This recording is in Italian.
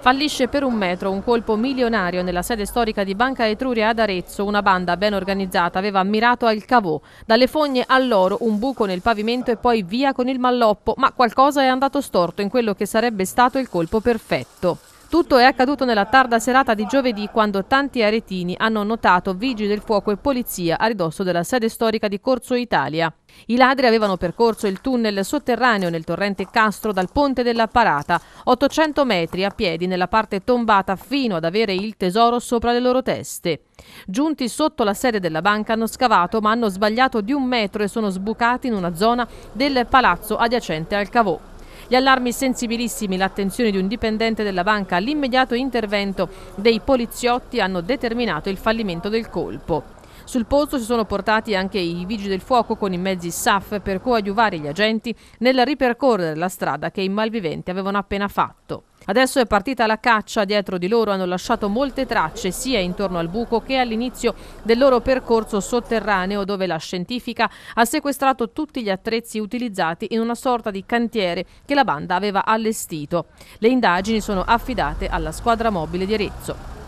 Fallisce per un metro un colpo milionario nella sede storica di Banca Etruria ad Arezzo. Una banda ben organizzata aveva ammirato al cavò. Dalle fogne all'oro, un buco nel pavimento e poi via con il malloppo. Ma qualcosa è andato storto in quello che sarebbe stato il colpo perfetto. Tutto è accaduto nella tarda serata di giovedì quando tanti aretini hanno notato vigili del fuoco e polizia a ridosso della sede storica di Corso Italia. I ladri avevano percorso il tunnel sotterraneo nel torrente Castro dal ponte della Parata, 800 metri a piedi nella parte tombata fino ad avere il tesoro sopra le loro teste. Giunti sotto la sede della banca hanno scavato ma hanno sbagliato di un metro e sono sbucati in una zona del palazzo adiacente al Cavò. Gli allarmi sensibilissimi, l'attenzione di un dipendente della banca l'immediato intervento dei poliziotti hanno determinato il fallimento del colpo. Sul posto si sono portati anche i vigili del fuoco con i mezzi SAF per coadiuvare gli agenti nel ripercorrere la strada che i malviventi avevano appena fatto. Adesso è partita la caccia, dietro di loro hanno lasciato molte tracce sia intorno al buco che all'inizio del loro percorso sotterraneo dove la scientifica ha sequestrato tutti gli attrezzi utilizzati in una sorta di cantiere che la banda aveva allestito. Le indagini sono affidate alla squadra mobile di Arezzo.